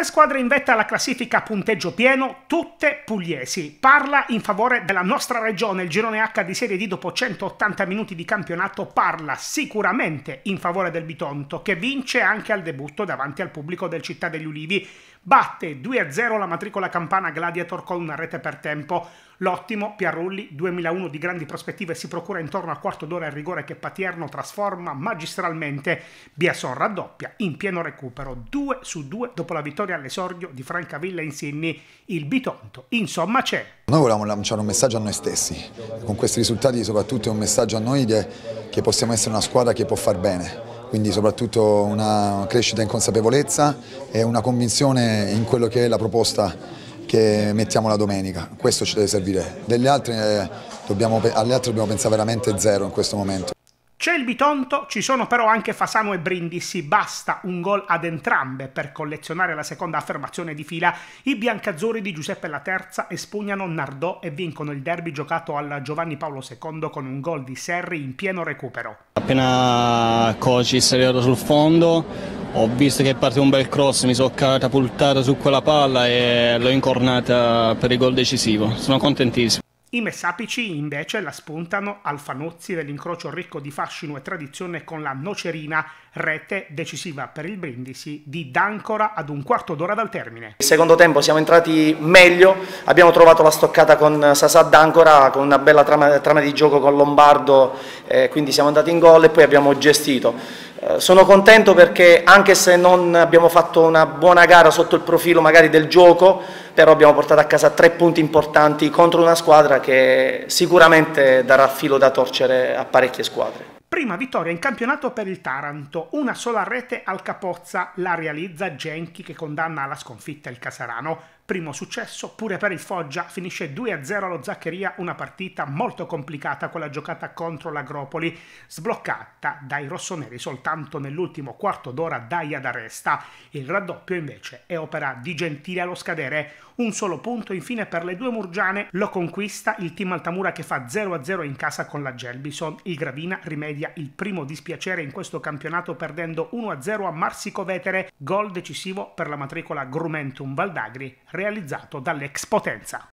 Tre squadre in vetta alla classifica a punteggio pieno, tutte pugliesi. Parla in favore della nostra regione, il girone H di Serie D dopo 180 minuti di campionato parla sicuramente in favore del Bitonto, che vince anche al debutto davanti al pubblico del Città degli Ulivi. Batte 2-0 la matricola campana Gladiator con una rete per tempo. L'ottimo Piarulli, 2001 di grandi prospettive, si procura intorno al quarto d'ora il rigore che Patierno trasforma magistralmente. Biason raddoppia in pieno recupero, 2 su 2 dopo la vittoria all'esordio di Francavilla in Sydney. Il Bitonto, insomma, c'è. Noi volevamo lanciare un messaggio a noi stessi, con questi risultati soprattutto è un messaggio a noi che possiamo essere una squadra che può far bene quindi soprattutto una crescita in consapevolezza e una convinzione in quello che è la proposta che mettiamo la domenica, questo ci deve servire. Altre, eh, dobbiamo, alle altre dobbiamo pensare veramente zero in questo momento. C'è il Bitonto, ci sono però anche Fasano e Brindisi, basta un gol ad entrambe per collezionare la seconda affermazione di fila. I biancazzurri di Giuseppe La Terza espugnano Nardò e vincono il derby giocato al Giovanni Paolo II con un gol di Serri in pieno recupero. Appena Coci si è arrivato sul fondo, ho visto che è partito un bel cross, mi sono catapultato su quella palla e l'ho incornata per il gol decisivo. Sono contentissimo. I messapici invece la spuntano al Fanozzi dell'incrocio ricco di fascino e tradizione con la Nocerina, rete decisiva per il Brindisi di Dancora ad un quarto d'ora dal termine. Il secondo tempo siamo entrati meglio, abbiamo trovato la stoccata con Sasà Dancora con una bella trama, trama di gioco con Lombardo, eh, quindi siamo andati in gol e poi abbiamo gestito. Eh, sono contento perché anche se non abbiamo fatto una buona gara sotto il profilo magari del gioco, però abbiamo portato a casa tre punti importanti contro una squadra che sicuramente darà filo da torcere a parecchie squadre. Prima vittoria in campionato per il Taranto, una sola rete al Capozza la realizza Genchi che condanna alla sconfitta il Casarano primo successo pure per il Foggia, finisce 2-0 allo Zaccheria, una partita molto complicata quella giocata contro l'Agropoli, sbloccata dai rossoneri soltanto nell'ultimo quarto d'ora Daia d'arresta. Il raddoppio invece è opera di Gentile allo scadere, un solo punto infine per le due Murgiane, lo conquista il team Altamura che fa 0-0 in casa con la Gelbison, il Gravina rimedia il primo dispiacere in questo campionato perdendo 1-0 a Marsico Vetere, gol decisivo per la matricola Grumentum Valdagri, realizzato dall'ex potenza.